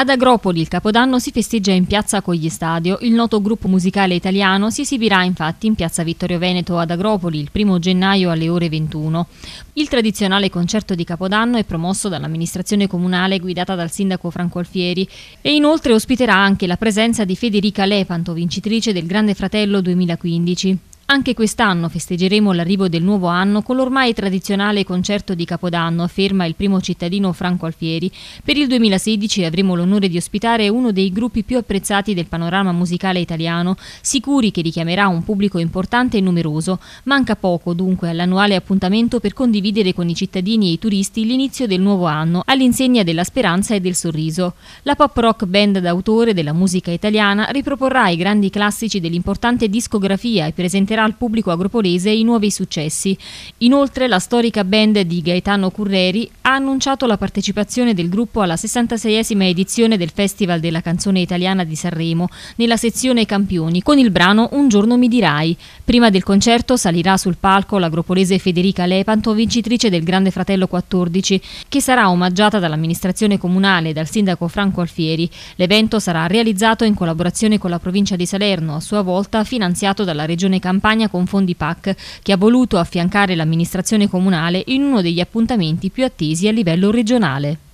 Ad Agropoli il Capodanno si festeggia in piazza Cogli Stadio. Il noto gruppo musicale italiano si esibirà infatti in piazza Vittorio Veneto ad Agropoli il 1 gennaio alle ore 21. Il tradizionale concerto di Capodanno è promosso dall'amministrazione comunale guidata dal sindaco Franco Alfieri e inoltre ospiterà anche la presenza di Federica Lepanto, vincitrice del Grande Fratello 2015. Anche quest'anno festeggeremo l'arrivo del nuovo anno con l'ormai tradizionale concerto di Capodanno, afferma il primo cittadino Franco Alfieri. Per il 2016 avremo l'onore di ospitare uno dei gruppi più apprezzati del panorama musicale italiano, sicuri che richiamerà un pubblico importante e numeroso. Manca poco dunque all'annuale appuntamento per condividere con i cittadini e i turisti l'inizio del nuovo anno, all'insegna della speranza e del sorriso. La pop rock band d'autore della musica italiana riproporrà i grandi classici dell'importante discografia e presenterà consegnerà al pubblico agropolese i nuovi successi. Inoltre la storica band di Gaetano Curreri ha annunciato la partecipazione del gruppo alla 66esima edizione del Festival della canzone italiana di Sanremo nella sezione Campioni con il brano Un giorno mi dirai. Prima del concerto salirà sul palco l'agropolese Federica Lepanto, vincitrice del Grande Fratello 14, che sarà omaggiata dall'amministrazione comunale e dal sindaco Franco Alfieri. L'evento sarà realizzato in collaborazione con la provincia di Salerno, a sua volta finanziato dalla regione Campania campagna con fondi PAC che ha voluto affiancare l'amministrazione comunale in uno degli appuntamenti più attesi a livello regionale.